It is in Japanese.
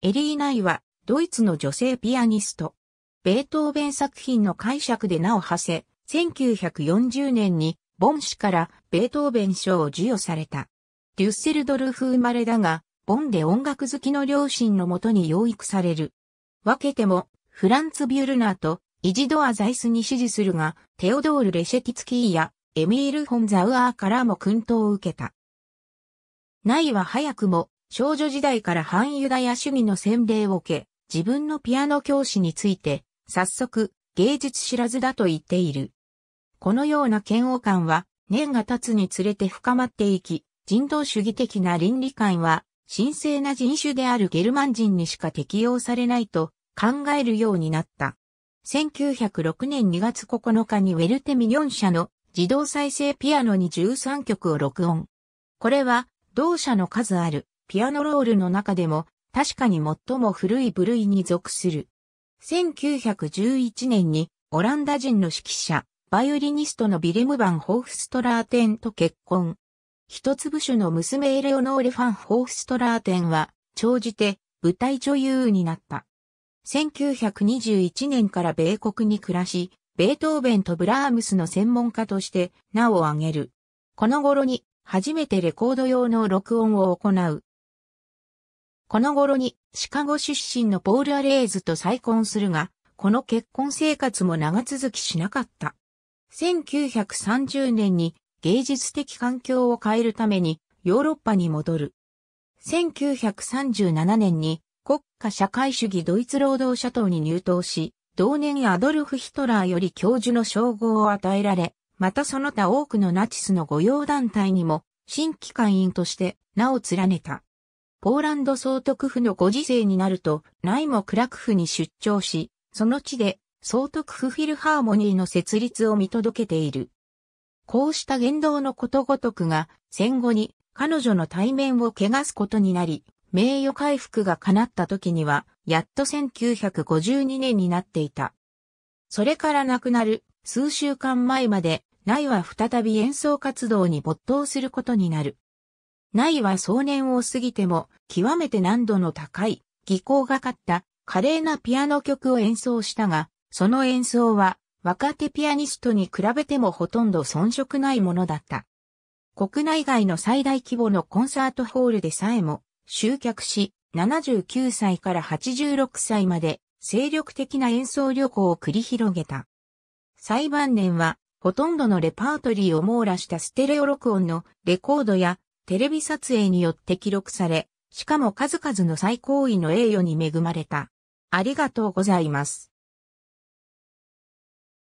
エリー・ナイは、ドイツの女性ピアニスト。ベートーベン作品の解釈で名を馳せ、1940年に、ボン氏からベートーベン賞を授与された。デュッセルドルフ生まれだが、ボンで音楽好きの両親のもとに養育される。分けても、フランツ・ビュルナーとイジドア・ザイスに支持するが、テオドール・レシェティツキーやエミール・ホンザウアーからも訓陶を受けた。ナイは早くも少女時代から反ユダヤ主義の洗礼を受け、自分のピアノ教師について、早速、芸術知らずだと言っている。このような嫌悪感は、年が経つにつれて深まっていき、人道主義的な倫理観は、神聖な人種であるゲルマン人にしか適用されないと考えるようになった。1906年2月9日にウェルテミニョン社の自動再生ピアノに13曲を録音。これは同社の数あるピアノロールの中でも確かに最も古い部類に属する。1911年にオランダ人の指揮者、バイオリニストのビレム・バン・ホーフストラーテンと結婚。一粒種の娘エレオノーレ・ファン・ホーフストラーテンは、長じて舞台女優になった。1921年から米国に暮らし、ベートーベンとブラームスの専門家として名を挙げる。この頃に初めてレコード用の録音を行う。この頃にシカゴ出身のポール・アレーズと再婚するが、この結婚生活も長続きしなかった。1930年に芸術的環境を変えるためにヨーロッパに戻る。1937年に国家社会主義ドイツ労働者党に入党し、同年アドルフ・ヒトラーより教授の称号を与えられ、またその他多くのナチスの御用団体にも新規会員として名を連ねた。ポーランド総督府のご時世になると、内イクラクフに出張し、その地で総督府フィルハーモニーの設立を見届けている。こうした言動のことごとくが、戦後に彼女の対面を汚すことになり、名誉回復が叶った時には、やっと1952年になっていた。それから亡くなる数週間前まで、ナイは再び演奏活動に没頭することになる。ないは壮年を過ぎても極めて難度の高い技巧がかった華麗なピアノ曲を演奏したが、その演奏は若手ピアニストに比べてもほとんど遜色ないものだった。国内外の最大規模のコンサートホールでさえも集客し、79歳から86歳まで精力的な演奏旅行を繰り広げた。最晩年はほとんどのレパートリーを網羅したステレオ録音のレコードやテレビ撮影によって記録され、しかも数々の最高位の栄誉に恵まれた。ありがとうございます。